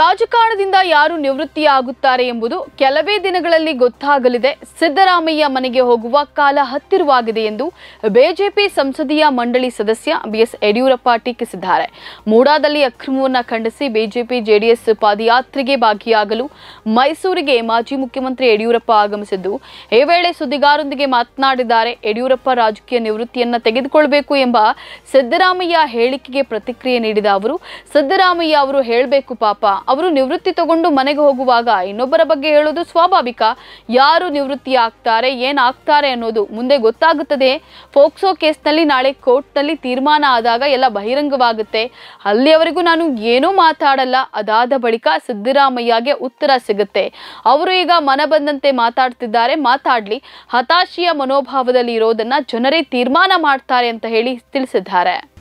ರಾಜಕಾರಣದಿಂದ ಯಾರು ನಿವೃತ್ತಿಯಾಗುತ್ತಾರೆ ಎಂಬುದು ಕೆಲವೇ ದಿನಗಳಲ್ಲಿ ಗೊತ್ತಾಗಲಿದೆ ಸಿದ್ದರಾಮಯ್ಯ ಮನೆಗೆ ಹೋಗುವ ಕಾಲ ಹತ್ತಿರವಾಗಿದೆ ಎಂದು ಬಿಜೆಪಿ ಸಂಸದೀಯ ಮಂಡಳಿ ಸದಸ್ಯ ಬಿಎಸ್ ಯಡಿಯೂರಪ್ಪ ಟೀಕಿಸಿದ್ದಾರೆ ಮೂಡಾದಲ್ಲಿ ಅಕ್ರಮವನ್ನು ಖಂಡಿಸಿ ಬಿಜೆಪಿ ಜೆಡಿಎಸ್ ಪಾದಯಾತ್ರೆಗೆ ಭಾಗಿಯಾಗಲು ಮೈಸೂರಿಗೆ ಮಾಜಿ ಮುಖ್ಯಮಂತ್ರಿ ಯಡಿಯೂರಪ್ಪ ಆಗಮಿಸಿದ್ದು ಈ ವೇಳೆ ಸುದ್ದಿಗಾರರೊಂದಿಗೆ ಮಾತನಾಡಿದ್ದಾರೆ ಯಡಿಯೂರಪ್ಪ ರಾಜಕೀಯ ನಿವೃತ್ತಿಯನ್ನು ತೆಗೆದುಕೊಳ್ಳಬೇಕು ಎಂಬ ಸಿದ್ದರಾಮಯ್ಯ ಹೇಳಿಕೆಗೆ ಪ್ರತಿಕ್ರಿಯೆ ನೀಡಿದ ಅವರು ಸಿದ್ದರಾಮಯ್ಯ ಅವರು ಹೇಳಬೇಕು ಪಾಪ ಅವರು ನಿವೃತ್ತಿ ತಗೊಂಡು ಮನೆಗೆ ಹೋಗುವಾಗ ಇನ್ನೊಬ್ಬರ ಬಗ್ಗೆ ಹೇಳೋದು ಸ್ವಾಭಾವಿಕ ಯಾರು ನಿವೃತ್ತಿ ಆಗ್ತಾರೆ ಏನಾಗ್ತಾರೆ ಅನ್ನೋದು ಮುಂದೆ ಗೊತ್ತಾಗುತ್ತದೆ ಫೋಕ್ಸೋ ಕೇಸ್ನಲ್ಲಿ ನಾಳೆ ಕೋರ್ಟ್ನಲ್ಲಿ ತೀರ್ಮಾನ ಆದಾಗ ಎಲ್ಲ ಬಹಿರಂಗವಾಗುತ್ತೆ ಅಲ್ಲಿಯವರೆಗೂ ನಾನು ಏನೂ ಮಾತಾಡಲ್ಲ ಅದಾದ ಬಳಿಕ ಸಿದ್ದರಾಮಯ್ಯಗೆ ಉತ್ತರ ಸಿಗುತ್ತೆ ಅವರು ಈಗ ಮನ ಬಂದಂತೆ ಮಾತಾಡ್ತಿದ್ದಾರೆ ಮಾತಾಡಲಿ ಹತಾಶೆಯ ಮನೋಭಾವದಲ್ಲಿ ಇರೋದನ್ನ ಜನರೇ ತೀರ್ಮಾನ ಮಾಡ್ತಾರೆ ಅಂತ ಹೇಳಿ ತಿಳಿಸಿದ್ದಾರೆ